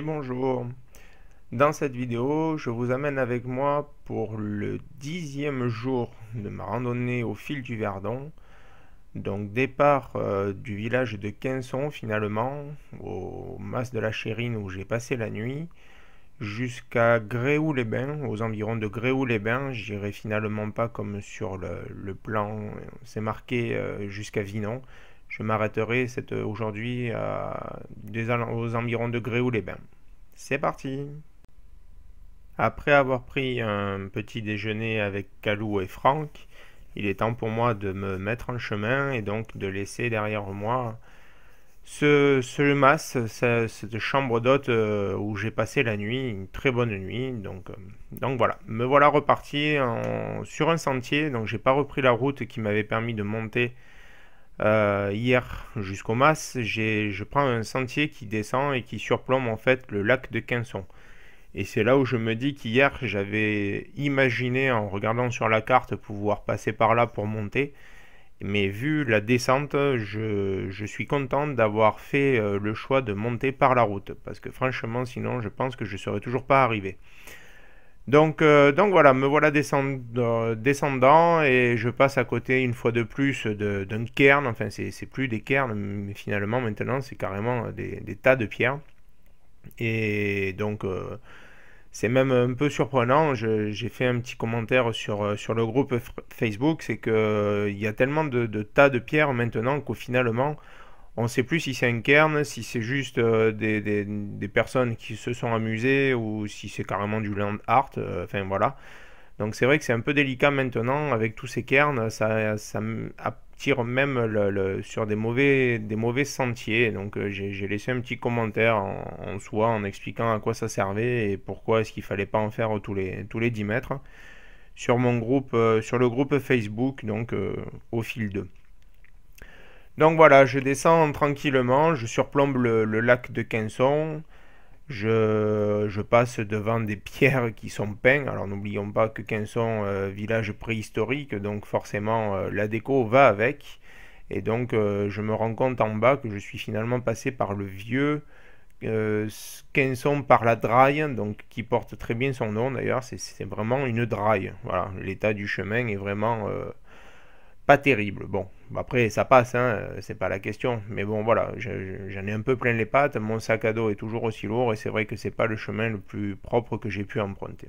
bonjour Dans cette vidéo, je vous amène avec moi pour le dixième jour de ma randonnée au fil du Verdon. Donc départ euh, du village de Quinson finalement, au mas de la Chérine où j'ai passé la nuit, jusqu'à Gréoux-les-Bains, aux environs de Gréoux-les-Bains. J'irai finalement pas comme sur le, plan, euh, c'est marqué euh, jusqu'à Vinon. Je m'arrêterai euh, aujourd'hui aux environs de ou les bains C'est parti Après avoir pris un petit déjeuner avec Calou et Franck, il est temps pour moi de me mettre en chemin et donc de laisser derrière moi ce, masque, cette chambre d'hôte euh, où j'ai passé la nuit, une très bonne nuit. Donc, euh, donc voilà, me voilà reparti sur un sentier. Donc j'ai pas repris la route qui m'avait permis de monter euh, hier jusqu'au Mas, je prends un sentier qui descend et qui surplombe en fait le lac de Quinson. Et c'est là où je me dis qu'hier j'avais imaginé en regardant sur la carte pouvoir passer par là pour monter. Mais vu la descente, je, je suis content d'avoir fait euh, le choix de monter par la route. Parce que franchement, sinon, je pense que je ne serais toujours pas arrivé. Donc, euh, donc voilà, me voilà euh, descendant, et je passe à côté une fois de plus d'un cairn. Enfin, c'est plus des cairns, mais finalement maintenant c'est carrément des, tas de pierres. Et donc euh, c'est même un peu surprenant. J'ai fait un petit commentaire sur, le groupe Facebook, c'est qu'il y a tellement de, de, tas de pierres maintenant qu'au finalement on ne sait plus si c'est un cairn, si c'est juste euh, des, personnes qui se sont amusées ou si c'est carrément du land art. Euh, enfin voilà. Donc c'est vrai que c'est un peu délicat maintenant avec tous ces cairns, ça, ça attire même sur des mauvais, sentiers. Donc euh, j'ai laissé un petit commentaire en, soi en expliquant à quoi ça servait et pourquoi est-ce qu'il fallait pas en faire tous les, tous les 10 mètres sur mon groupe, sur le groupe Facebook, donc au fil 2. Donc voilà, je descends tranquillement, je surplombe le, lac de Quinson. Je, passe devant des pierres qui sont peintes. Alors n'oublions pas que Quinson, euh, village préhistorique, donc forcément euh, la déco va avec. Et donc euh, je me rends compte en bas que je suis finalement passé par le vieux Quinson par la draille, donc qui porte très bien son nom d'ailleurs. C'est vraiment une draille. Voilà, l'état du chemin est vraiment pas terrible. Bon, après ça passe, hein, euh, c'est pas la question. Mais bon, voilà, j'en ai un peu plein les pattes. Mon sac à dos est toujours aussi lourd et c'est vrai que c'est pas le chemin le plus propre que j'ai pu emprunter.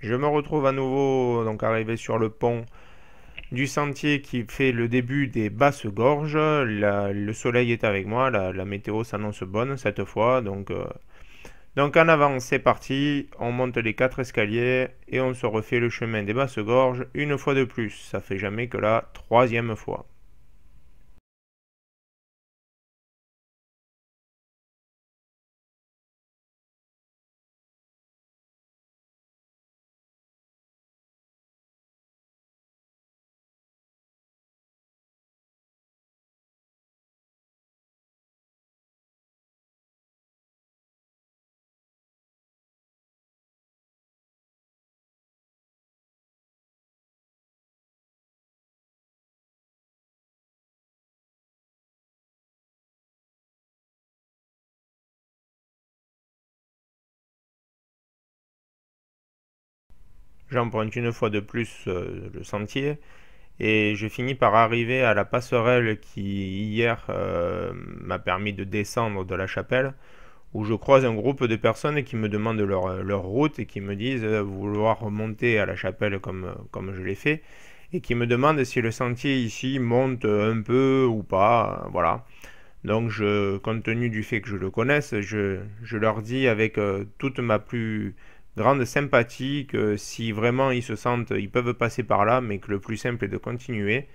Je me retrouve à nouveau donc arrivé sur le pont du sentier qui fait le début des basses gorges. le soleil est avec moi, la, météo s'annonce bonne cette fois, donc euh, donc en avant, c'est parti, on monte les quatre escaliers et on se refait le chemin des basses gorges une fois de plus. Ça fait jamais que la troisième fois. J'emprunte une fois de plus euh, le sentier et je finis par arriver à la passerelle qui hier euh, m'a permis de descendre de la chapelle où je croise un groupe de personnes qui me demandent leur, euh, route et qui me disent vouloir remonter à la chapelle comme, comme je l'ai fait et qui me demandent si le sentier ici monte un peu ou pas, voilà. Donc je, compte tenu du fait que je le connaisse, je, je leur dis avec toute ma plus grande sympathie que si vraiment ils se sentent, ils peuvent passer par là, mais que le plus simple est de continuer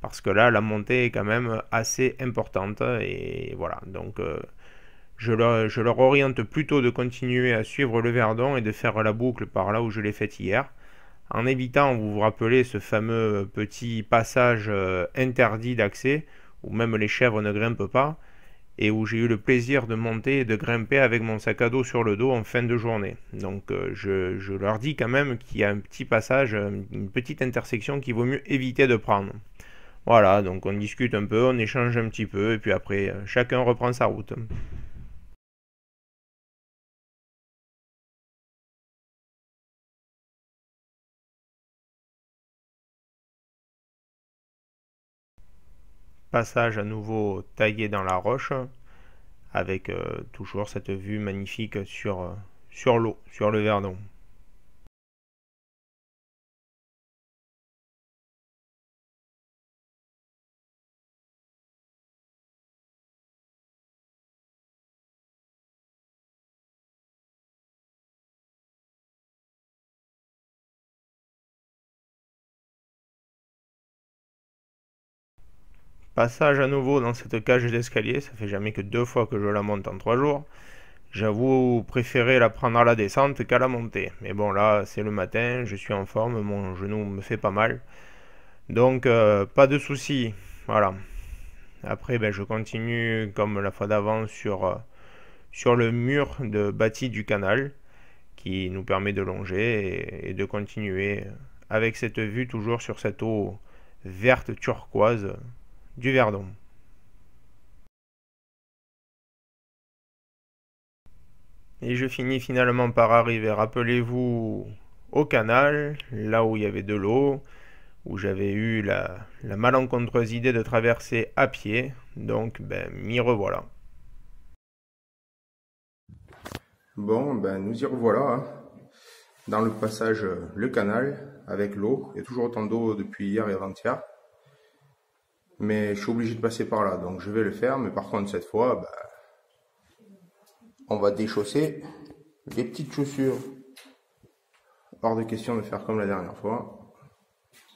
parce que là la montée est quand même assez importante et voilà donc euh, je, leur, oriente plutôt de continuer à suivre le Verdon et de faire la boucle par là où je l'ai faite hier en évitant vous vous rappelez ce fameux petit passage euh, interdit d'accès où même les chèvres ne grimpent pas et où j'ai eu le plaisir de monter et de grimper avec mon sac à dos sur le dos en fin de journée. Donc euh, je, je, leur dis quand même qu'il y a un petit passage, euh, une petite intersection qu'il vaut mieux éviter de prendre. Voilà, donc on discute un peu, on échange un petit peu, et puis après, euh, chacun reprend sa route. passage à nouveau taillé dans la roche, avec euh, toujours cette vue magnifique sur, euh, sur l'eau, sur le Verdon. Passage à nouveau dans cette cage d'escalier, ça fait jamais que deux fois que je la monte en trois jours. J'avoue préférer la prendre à la descente qu'à la montée. Mais bon là, c'est le matin, je suis en forme, mon genou me fait pas mal. Donc euh, pas de soucis, voilà. Après, ben, je continue comme la fois d'avant sur, euh, sur le mur de bâti du canal qui nous permet de longer et de continuer avec cette vue toujours sur cette eau verte turquoise du Verdon. Et je finis finalement par arriver, rappelez-vous, au canal, là où il y avait de l'eau, où j'avais eu la, malencontreuse idée de traverser à pied. Donc, ben, m'y revoilà. Bon, ben, nous y revoilà. Hein. Dans le passage, euh, le canal, avec l'eau. Il y a toujours autant d'eau depuis hier et avant-hier mais je suis obligé de passer par là, donc je vais le faire. Mais par contre, cette fois, bah, on va déchausser les petites chaussures. Hors de question de faire comme la dernière fois.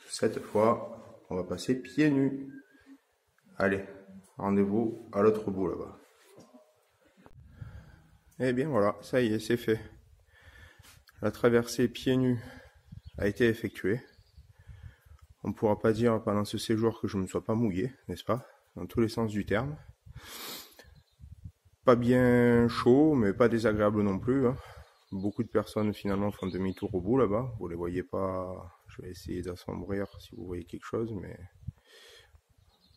Cette fois, on va passer pieds nus. Allez, rendez-vous à l'autre bout là-bas. Et eh bien voilà, ça y est, c'est fait. La traversée pieds nus a été effectuée. On ne pourra pas dire pendant ce séjour que je ne me sois pas mouillé, n'est-ce pas Dans tous les sens du terme. Pas bien chaud, mais pas désagréable non plus. Hein. Beaucoup de personnes finalement font demi-tour au bout là-bas. Vous les voyez pas. Je vais essayer d'assombrir si vous voyez quelque chose, mais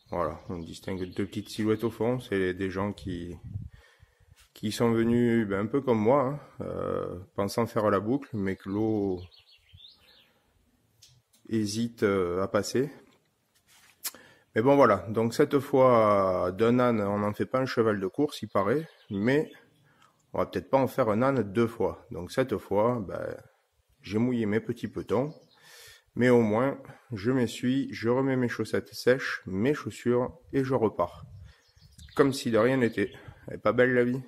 voilà, on distingue deux petites silhouettes au fond. C'est des gens qui qui sont venus ben, un peu comme moi, hein, euh, pensant faire la boucle, mais que l'eau hésite euh, à passer. Mais bon voilà, donc cette fois d'un âne, on n'en fait pas un cheval de course, il paraît, mais on va peut-être pas en faire un âne deux fois. Donc cette fois, ben, j'ai mouillé mes petits petons, mais au moins, je m'essuie, je remets mes chaussettes sèches, mes chaussures, et je repars. Comme si de rien n'était. Elle est pas belle la vie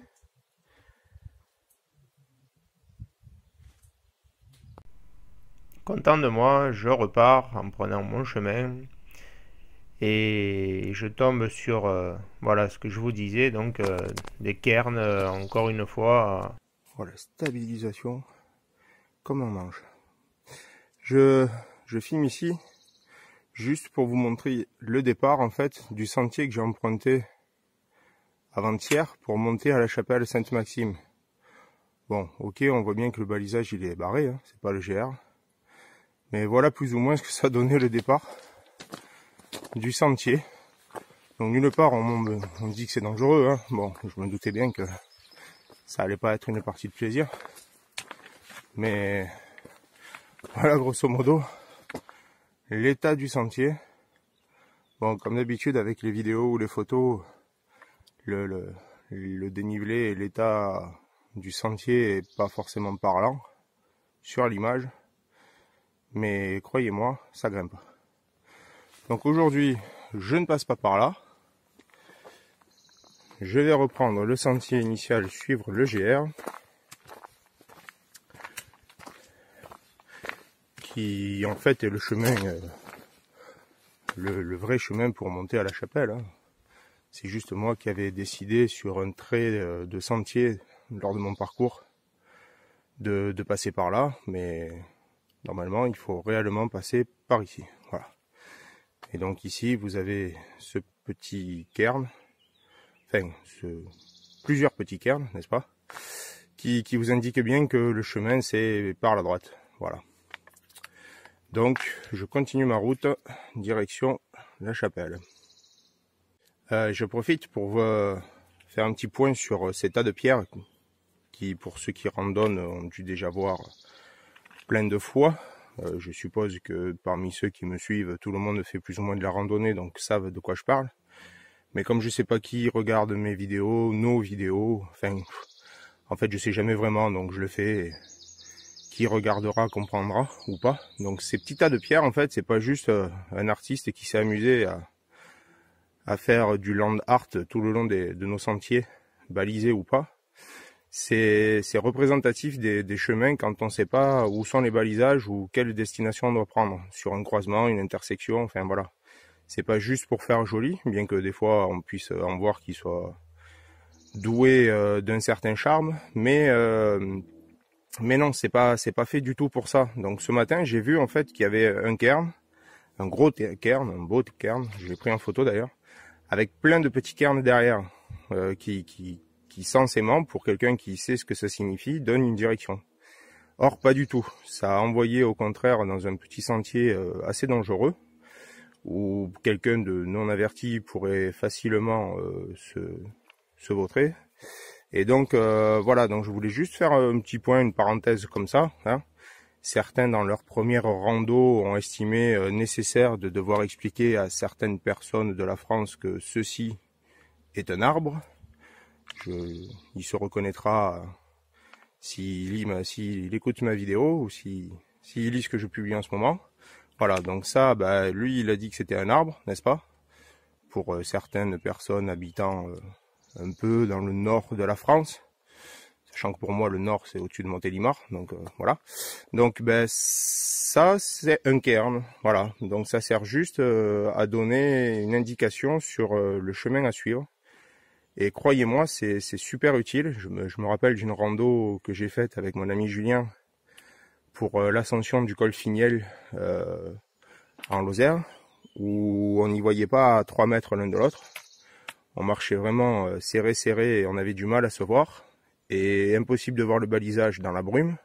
Content de moi, je repars en prenant mon chemin et je tombe sur euh, voilà ce que je vous disais donc euh, des cairns euh, encore une fois voilà stabilisation comme on mange je, je filme ici juste pour vous montrer le départ en fait du sentier que j'ai emprunté avant-hier pour monter à la chapelle Sainte-Maxime bon ok on voit bien que le balisage il est barré hein, c'est pas le GR mais voilà plus ou moins ce que ça donnait le départ du sentier. Donc nulle part on, on dit que c'est dangereux. Hein. Bon, je me doutais bien que ça allait pas être une partie de plaisir. Mais voilà grosso modo l'état du sentier. Bon, comme d'habitude avec les vidéos ou les photos, le, le dénivelé et l'état du sentier est pas forcément parlant sur l'image mais croyez-moi, ça grimpe Donc aujourd'hui, je ne passe pas par là. Je vais reprendre le sentier initial, suivre le GR. Qui en fait est le chemin, euh, le, vrai chemin pour monter à la chapelle. Hein. C'est juste moi qui avais décidé sur un trait euh, de sentier lors de mon parcours de, de passer par là, mais Normalement, il faut réellement passer par ici. Voilà. Et donc ici, vous avez ce petit cairn, enfin, ce, plusieurs petits cairns, n'est-ce pas qui, vous indique bien que le chemin, c'est par la droite. Voilà. Donc, je continue ma route, direction la chapelle. Euh, je profite pour faire un petit point sur euh, ces tas de pierres qui, pour ceux qui randonnent, ont dû déjà voir plein de fois. Euh, je suppose que parmi ceux qui me suivent, tout le monde fait plus ou moins de la randonnée, donc savent de quoi je parle. Mais comme je sais pas qui regarde mes vidéos, nos vidéos, enfin, en fait, je sais jamais vraiment, donc je le fais. qui regardera comprendra ou pas. Donc ces petits tas de pierres, en fait, c'est pas juste euh, un artiste qui s'est amusé à, à, faire du land art tout le long de nos sentiers, balisés ou pas c'est représentatif des, des, chemins quand on ne sait pas où sont les balisages ou quelle destination on doit prendre sur un croisement, une intersection, enfin voilà. C'est pas juste pour faire joli, bien que des fois on puisse en voir qui soit doué euh, d'un certain charme, mais euh, mais non, c'est pas c'est pas fait du tout pour ça. Donc ce matin, j'ai vu en fait qu'il y avait un cairn, un gros cairn, un beau cairn, je l'ai pris en photo d'ailleurs, avec plein de petits cairns derrière euh, qui, qui qui, censément pour quelqu'un qui sait ce que ça signifie, donne une direction. Or, pas du tout. Ça a envoyé, au contraire, dans un petit sentier euh, assez dangereux, où quelqu'un de non averti pourrait facilement euh, se, se vautrer. Et donc euh, voilà, donc je voulais juste faire un petit point, une parenthèse comme ça. Hein. Certains dans leur première rando ont estimé nécessaire de devoir expliquer à certaines personnes de la France que ceci est un arbre. Je, il se reconnaîtra euh, s'il si ma, écoute ma vidéo ou s'il lit ce que je publie en ce moment. Voilà, donc ça, bah, lui, il a dit que c'était un arbre, n'est-ce pas Pour euh, certaines personnes habitant euh, un peu dans le nord de la France, sachant que pour moi, le nord, c'est au-dessus de Montélimar, donc voilà. Donc, ben, ça, c'est un cairn, voilà. Donc, ça sert juste à donner une indication sur le chemin à suivre. Et croyez-moi, c'est super utile. Je me, rappelle d'une rando que j'ai faite avec mon ami Julien pour euh, l'ascension du col Finiel euh, en Lozère, où on n'y voyait pas à 3 mètres l'un de l'autre. On marchait vraiment euh, serré, serré, et on avait du mal à se voir. Et impossible de voir le balisage dans la brume.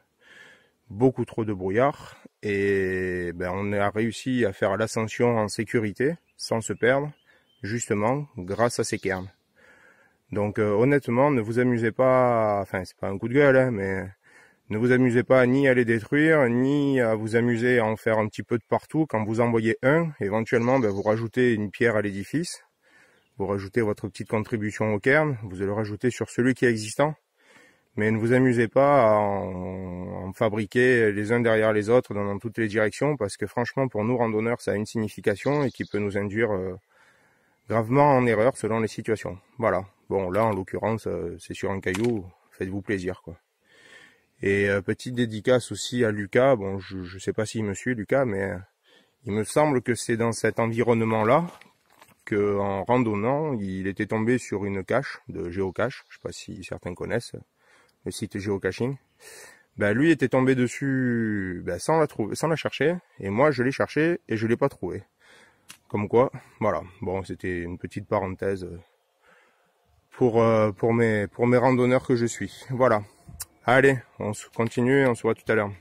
Beaucoup trop de brouillard. Et ben, on a réussi à faire l'ascension en sécurité, sans se perdre, justement grâce à ces cairns. Donc euh, honnêtement, ne vous amusez pas, enfin c'est pas un coup de gueule, hein, mais euh, ne vous amusez pas ni à les détruire, ni à vous amuser à en faire un petit peu de partout. Quand vous envoyez un, éventuellement ben, vous rajoutez une pierre à l'édifice, vous rajoutez votre petite contribution au cairn, vous le rajoutez sur celui qui est existant. Mais ne vous amusez pas à en, fabriquer les uns derrière les autres dans, toutes les directions, parce que franchement, pour nous randonneurs, ça a une signification et qui peut nous induire euh, gravement en erreur selon les situations. Voilà, Bon, là, en l'occurrence, euh, c'est sur un caillou, faites-vous plaisir, quoi. Et euh, petite dédicace aussi à Lucas. Bon, je ne sais pas s'il me suit, Lucas, mais euh, il me semble que c'est dans cet environnement-là que, en randonnant, il était tombé sur une cache de géocache. Je sais pas si certains connaissent le site géocaching. Ben, lui était tombé dessus ben, sans la trouver, sans la chercher, et moi je l'ai cherché et je l'ai pas trouvé. Comme quoi, voilà. Bon, c'était une petite parenthèse pour, euh, pour, mes, randonneurs que je suis. Voilà. Allez, on continue et on se voit tout à l'heure.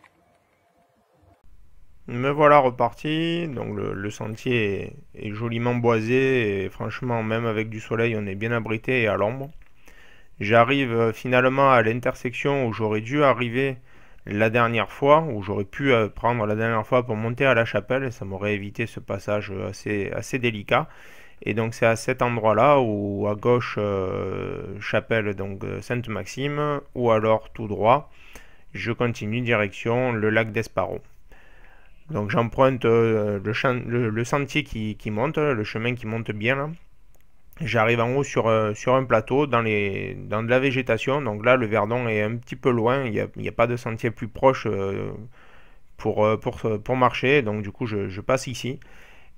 Me voilà reparti. Donc le, sentier est, joliment boisé et franchement, même avec du soleil, on est bien abrité et à l'ombre. J'arrive euh, finalement à l'intersection où j'aurais dû arriver la dernière fois, où j'aurais pu euh, prendre la dernière fois pour monter à la chapelle et ça m'aurait évité ce passage assez, assez délicat. Et donc c'est à cet endroit-là ou à gauche euh, chapelle donc euh, Sainte-Maxime ou alors tout droit je continue direction le lac d'Esparo. Donc j'emprunte euh, le, sentier qui, monte, le chemin qui monte bien J'arrive en haut sur, un plateau dans, les, dans de la végétation. Donc là le Verdon est un petit peu loin, il n'y a, pas de sentier plus proche pour, pour, marcher. Donc du coup je passe ici.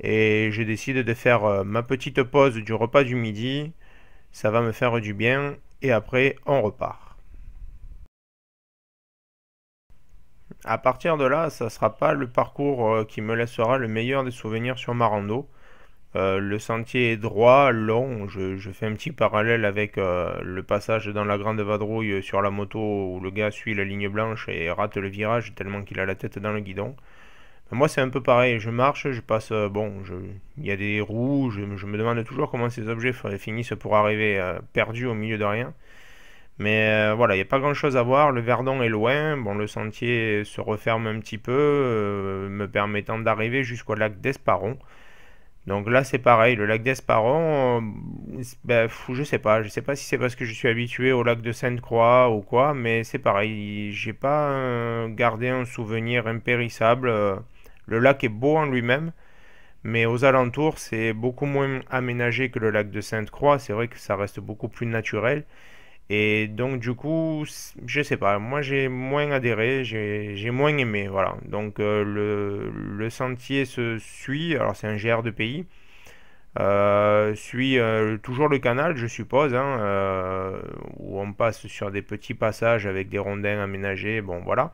Et je décide de faire euh, ma petite pause du repas du midi. Ça va me faire du bien. Et après, on repart. À partir de là, ça ne sera pas le parcours euh, qui me laissera le meilleur des souvenirs sur ma euh, le sentier est droit, long. Je, fais un petit parallèle avec le passage dans la grande vadrouille sur la moto où le gars suit la ligne blanche et rate le virage tellement qu'il a la tête dans le guidon. Moi, c'est un peu pareil. Je marche, je passe. Euh, bon, il y a des roues. Je, me demande toujours comment ces objets finissent pour arriver euh, perdus au milieu de rien. Mais euh, voilà, il n'y a pas grand chose à voir. Le Verdon est loin. Bon, le sentier se referme un petit peu, me permettant d'arriver jusqu'au lac d'Esparon. Donc là, c'est pareil. Le lac d'Esparon, ben, je sais pas. Je sais pas si c'est parce que je suis habitué au lac de Sainte-Croix ou quoi, mais c'est pareil. J'ai pas gardé un souvenir impérissable. Le lac est beau en lui-même, mais aux alentours, c'est beaucoup moins aménagé que le lac de Sainte-Croix. C'est vrai que ça reste beaucoup plus naturel. Et donc, du coup, je sais pas, moi j'ai moins adhéré, j'ai moins aimé. Voilà. Donc, euh, le, le, sentier se suit, alors c'est un GR de pays, euh, suit euh, toujours le canal, je suppose, hein, où on passe sur des petits passages avec des rondins aménagés. Bon, voilà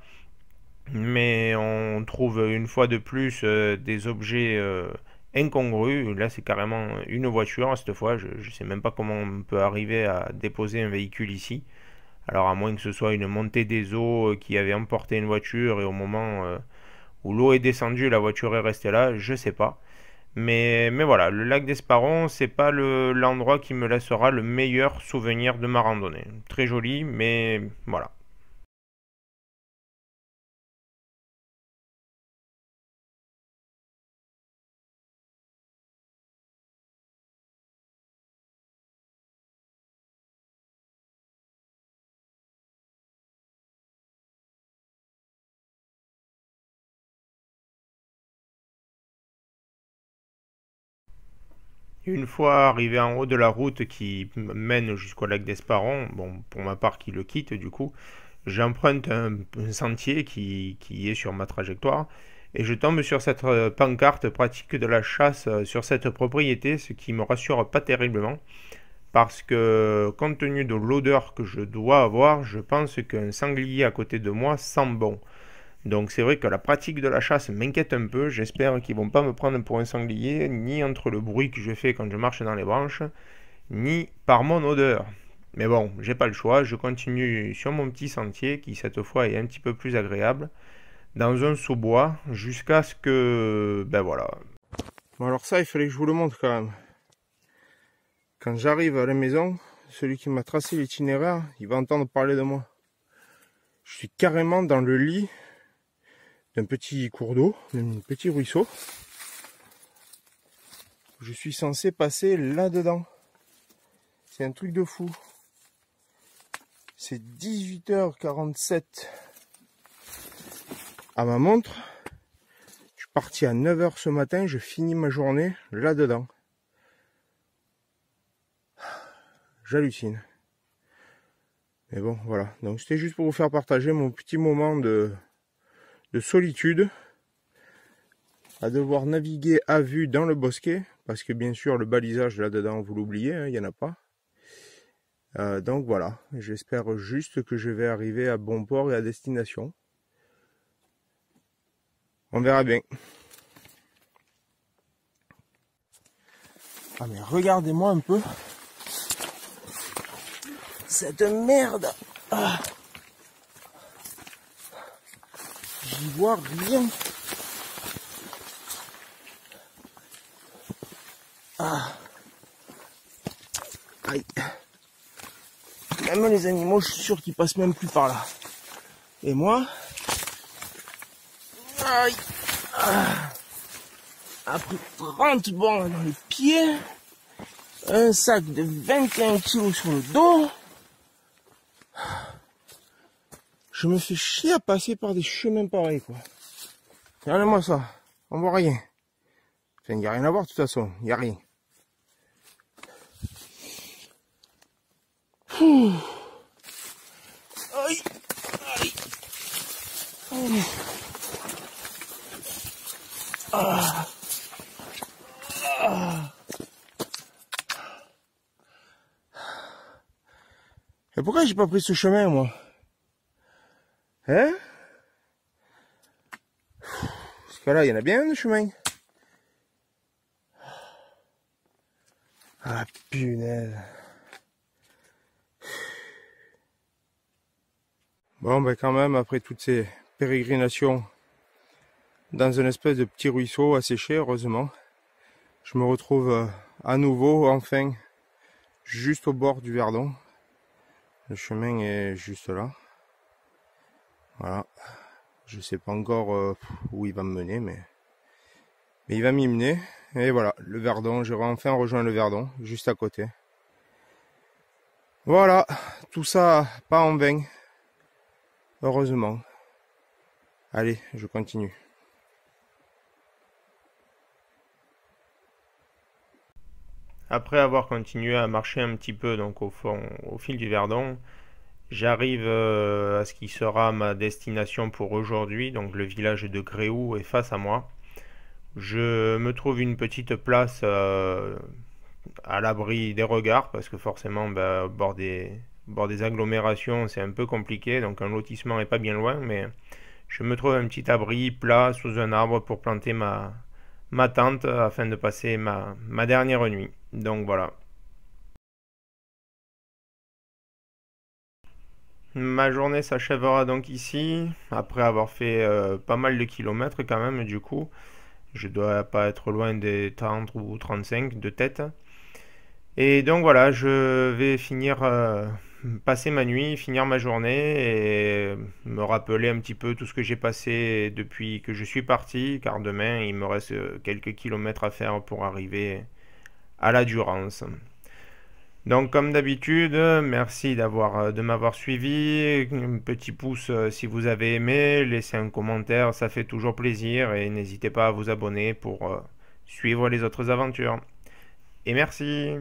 mais on trouve une fois de plus euh, des objets euh, incongrus. Là, c'est carrément une voiture hein, cette fois. Je ne sais même pas comment on peut arriver à déposer un véhicule ici. Alors, à moins que ce soit une montée des eaux euh, qui avait emporté une voiture et au moment où l'eau est descendue, la voiture est restée là, je ne sais pas. Mais, voilà, le lac d'Esparon, c'est pas l'endroit qui me laissera le meilleur souvenir de ma randonnée. Très joli, mais voilà, Une fois arrivé en haut de la route qui mène jusqu'au lac d'Esparon, bon, pour ma part qui le quitte du coup, j'emprunte un, sentier qui, qui, est sur ma trajectoire et je tombe sur cette euh, pancarte pratique de la chasse euh, sur cette propriété, ce qui me rassure pas terriblement parce que compte tenu de l'odeur que je dois avoir, je pense qu'un sanglier à côté de moi sent bon. Donc c'est vrai que la pratique de la chasse m'inquiète un peu. J'espère qu'ils ne vont pas me prendre pour un sanglier, ni entre le bruit que je fais quand je marche dans les branches, ni par mon odeur. Mais bon, j'ai pas le choix. Je continue sur mon petit sentier qui cette fois est un petit peu plus agréable, dans un sous-bois, jusqu'à ce que, ben voilà. Bon alors ça, il fallait que je vous le montre quand même. Quand j'arrive à la maison, celui qui m'a tracé l'itinéraire, il va entendre parler de moi. Je suis carrément dans le lit petit cours d'eau, d'un petit ruisseau. Je suis censé passer là-dedans. C'est un truc de fou. C'est 18h47 à ma montre. Je suis parti à 9h ce matin, je finis ma journée là-dedans. J'hallucine. Mais bon, voilà. Donc c'était juste pour vous faire partager mon petit moment de, de solitude à devoir naviguer à vue dans le bosquet, parce que bien sûr le balisage là-dedans, vous l'oubliez, hein, il n'y en a pas. Euh, donc voilà, j'espère juste que je vais arriver à bon port et à destination. On verra bien. Ah, mais regardez-moi un peu cette merde. Ah. vois bien. Ah. Aïe. Même les animaux, je suis sûr qu'ils passent même plus par là. Et moi ah. Après 30 bancs dans les pieds, un sac de 21 kg sur le dos, Je me fais chier à passer par des chemins pareils, quoi. Regardez-moi ça. On voit rien. il n'y a rien à voir, de toute façon. Il n'y a rien. Ah. Et pourquoi j'ai pas pris ce chemin, moi Hein Parce que là, il y en a bien le chemin. Ah punaise. Bon, ben quand même, après toutes ces pérégrinations dans un espèce de petit ruisseau asséché, heureusement, je me retrouve euh, à nouveau, enfin, juste au bord du Verdon. Le chemin est juste là. Voilà. Je sais pas encore euh, où il va me mener, mais, mais il va m'y mener. Et voilà, le Verdon, j'aurai enfin rejoint le Verdon, juste à côté. Voilà, tout ça pas en vain. Heureusement. Allez, je continue. Après avoir continué à marcher un petit peu donc au fond, au fil du Verdon, J'arrive euh, à ce qui sera ma destination pour aujourd'hui, donc le village de Gréou est face à moi. Je me trouve une petite place euh, à l'abri des regards, parce que forcément, bah, bord des, bord des agglomérations, c'est un peu compliqué, donc un lotissement n'est pas bien loin, mais je me trouve un petit abri plat sous un arbre pour planter ma, ma tente afin de passer ma, ma dernière nuit. Donc voilà. Ma journée s'achèvera donc ici, après avoir fait euh, pas mal de kilomètres quand même du coup. Je dois pas être loin des 30 ou 35 de tête. Et donc voilà, je vais finir, euh, passer ma nuit, finir ma journée et me rappeler un petit peu tout ce que j'ai passé depuis que je suis parti, car demain il me reste euh, quelques kilomètres à faire pour arriver à la Durance. Donc comme d'habitude, merci d'avoir euh, de m'avoir suivi, un petit pouce euh, si vous avez aimé, laissez un commentaire, ça fait toujours plaisir et n'hésitez pas à vous abonner pour euh, suivre les autres aventures. Et merci.